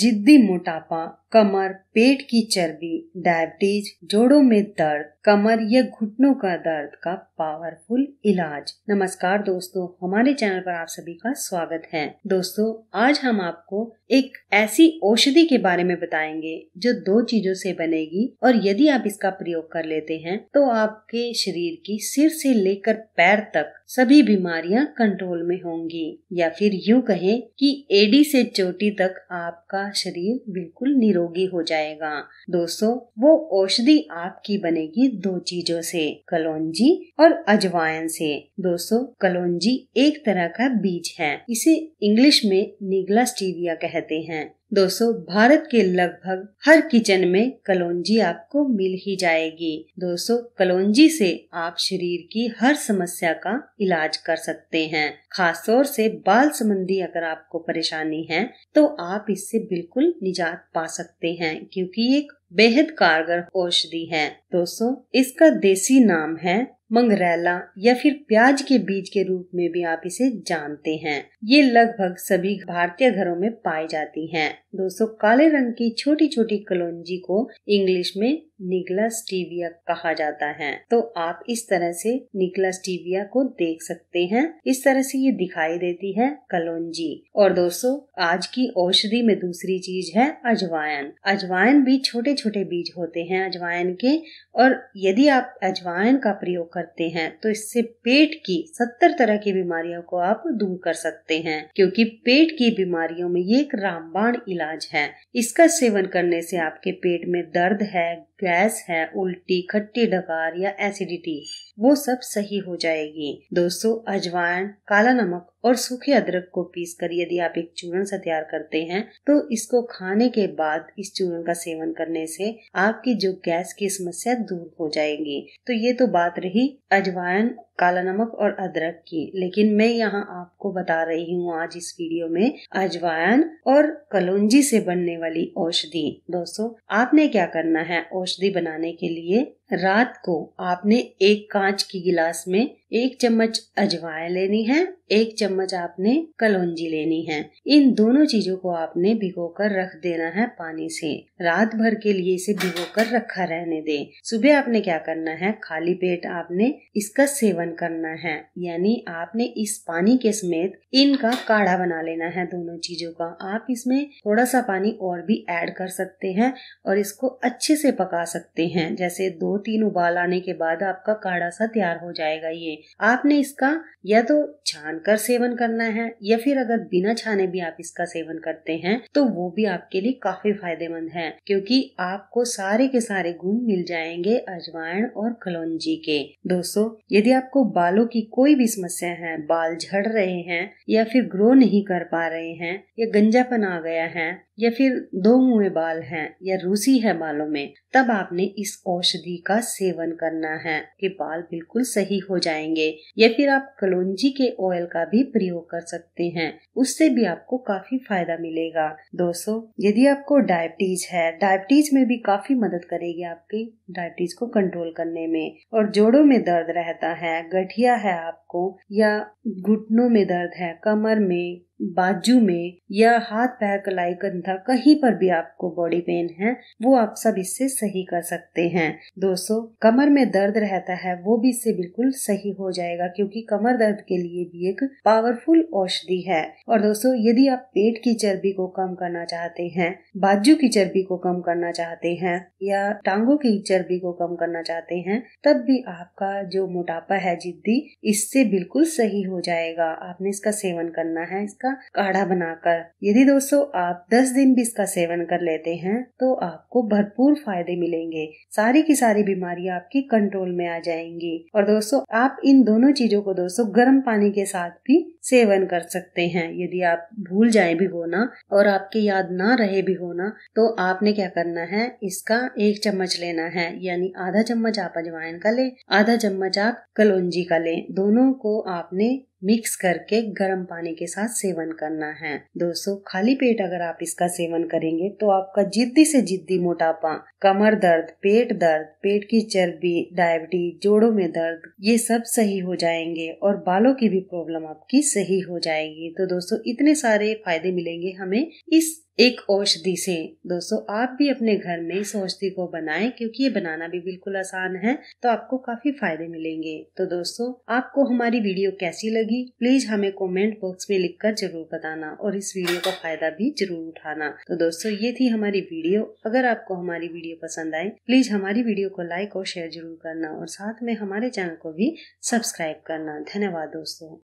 जिद्दी मोटापा कमर पेट की चर्बी डायबिटीज जोड़ों में दर्द कमर या घुटनों का दर्द का पावरफुल इलाज नमस्कार दोस्तों हमारे चैनल पर आप सभी का स्वागत है दोस्तों आज हम आपको एक ऐसी औषधि के बारे में बताएंगे जो दो चीजों से बनेगी और यदि आप इसका प्रयोग कर लेते हैं तो आपके शरीर की सिर से लेकर पैर तक सभी बीमारियां कंट्रोल में होंगी या फिर यूं कहें कि एडी से चोटी तक आपका शरीर बिल्कुल निरोगी हो जाएगा दोस्तों वो औषधि आपकी बनेगी दो चीजों से कलौंजी और अजवायन से दोस्तों कलौंजी एक तरह का बीज है इसे इंग्लिश में निगला स्टीविया कहते हैं दोस्तों भारत के लगभग हर किचन में कलौंजी आपको मिल ही जाएगी दोस्तों कलौंजी से आप शरीर की हर समस्या का इलाज कर सकते हैं खासतौर से बाल संबंधी अगर आपको परेशानी है तो आप इससे बिल्कुल निजात पा सकते हैं क्योंकि एक बेहद कारगर औषधि है दोस्तों इसका देसी नाम है मंगरेला या फिर प्याज के बीज के रूप में भी आप इसे जानते हैं ये लगभग सभी भारतीय घरों में पाई जाती हैं। दोस्तों काले रंग की छोटी छोटी कलौजी को इंग्लिश में निकला स्टीविया कहा जाता है तो आप इस तरह से निकला स्टीविया को देख सकते हैं इस तरह से ये दिखाई देती है कलौजी और दोस्तों आज की औषधि में दूसरी चीज है अजवायन अजवायन भी छोटे छोटे बीज होते हैं अजवायन के और यदि आप अजवायन का प्रयोग करते हैं तो इससे पेट की सत्तर तरह की बीमारियों को आप दूर कर सकते हैं क्योंकि पेट की बीमारियों में ये एक रामबाण इलाज इलाज है इसका सेवन करने से आपके पेट में दर्द है गैस है उल्टी खट्टी डकार या एसिडिटी वो सब सही हो जाएगी दोस्तों अजवाइन काला नमक और सूखे अदरक को पीस कर यदि आप एक चूर्ण सा तैयार करते हैं तो इसको खाने के बाद इस चूर्ण का सेवन करने से आपकी जो गैस की समस्या दूर हो जाएगी तो ये तो बात रही अजवाइन काला नमक और अदरक की लेकिन मैं यहाँ आपको बता रही हूँ आज इस वीडियो में अजवाइन और कलौंजी से बनने वाली औषधि दोस्तों आपने क्या करना है औषधि बनाने के लिए रात को आपने एक कांच की गिलास में एक चम्मच अजवाइन लेनी है एक चम्मच आपने कलौंजी लेनी है इन दोनों चीजों को आपने भिगो कर रख देना है पानी से रात भर के लिए इसे भिगो कर रखा रहने दें सुबह आपने क्या करना है खाली पेट आपने इसका सेवन करना है यानी आपने इस पानी के समेत इनका काढ़ा बना लेना है दोनों चीजों का आप इसमें थोड़ा सा पानी और भी एड कर सकते हैं और इसको अच्छे से पका सकते हैं जैसे दो तीन उबाल आने के बाद आपका काढ़ा सा तैयार हो जाएगा ये आपने इसका या तो छान कर सेवन करना है या फिर अगर बिना छाने भी आप इसका सेवन करते हैं तो वो भी आपके लिए काफी फायदेमंद है क्योंकि आपको सारे के सारे गुण मिल जाएंगे अजवाइन और कलौजी के दोस्तों यदि आपको बालों की कोई भी समस्या है बाल झड़ रहे हैं या फिर ग्रो नहीं कर पा रहे हैं या गंजापन आ गया है या फिर दो मुए बाल हैं या रूसी है बालों में तब आपने इस औषधि का सेवन करना है कि बाल बिल्कुल सही हो जाएंगे या फिर आप कलौंजी के ऑयल का भी प्रयोग कर सकते हैं उससे भी आपको काफी फायदा मिलेगा दोस्तों यदि आपको डायबिटीज है डायबिटीज में भी काफी मदद करेगी आपकी डायबिटीज को कंट्रोल करने में और जोड़ों में दर्द रहता है गठिया है आपको या घुटनों में दर्द है कमर में बाजू में या हाथ पैर कलाई कंधा कहीं पर भी आपको बॉडी पेन है वो आप सब इससे सही कर सकते हैं दोस्तों कमर में दर्द रहता है वो भी इससे बिल्कुल सही हो जाएगा क्योंकि कमर दर्द के लिए भी एक पावरफुल औषधि है और दोस्तों यदि आप पेट की चर्बी को कम करना चाहते हैं बाजू की चर्बी को कम करना चाहते हैं या टांगों की चर्बी को कम करना चाहते हैं तब भी आपका जो मोटापा है जिद्दी इससे बिल्कुल सही हो जाएगा आपने इसका सेवन करना है इसका का काढ़ा बनाकर यदि दोस्तों आप 10 दिन भी इसका सेवन कर लेते हैं तो आपको भरपूर फायदे मिलेंगे सारी की सारी बीमारियां आपकी कंट्रोल में आ जाएंगी और दोस्तों आप इन दोनों चीजों को दोस्तों गर्म पानी के साथ भी सेवन कर सकते हैं यदि आप भूल जाए भी होना और आपके याद ना रहे भी होना तो आपने क्या करना है इसका एक चम्मच लेना है यानी आधा चम्मच आप अजवाइन का ले आधा चम्मच आप कलौजी का ले दोनों को आपने मिक्स करके गर्म पानी के साथ सेवन करना है दोस्तों खाली पेट अगर आप इसका सेवन करेंगे तो आपका जिद्दी से जिद्दी मोटापा कमर दर्द पेट दर्द पेट की चर्बी डायबिटीज जोड़ों में दर्द ये सब सही हो जाएंगे और बालों की भी प्रॉब्लम आपकी सही हो जाएगी तो दोस्तों इतने सारे फायदे मिलेंगे हमें इस एक औषधि से दोस्तों आप भी अपने घर में इस औषधि को बनाएं क्योंकि ये बनाना भी बिल्कुल आसान है तो आपको काफी फायदे मिलेंगे तो दोस्तों आपको हमारी वीडियो कैसी लगी प्लीज हमें कमेंट बॉक्स में लिखकर जरूर बताना और इस वीडियो का फायदा भी जरूर उठाना तो दोस्तों ये थी हमारी वीडियो अगर आपको हमारी वीडियो पसंद आए प्लीज हमारी वीडियो को लाइक और शेयर जरूर करना और साथ में हमारे चैनल को भी सब्सक्राइब करना धन्यवाद दोस्तों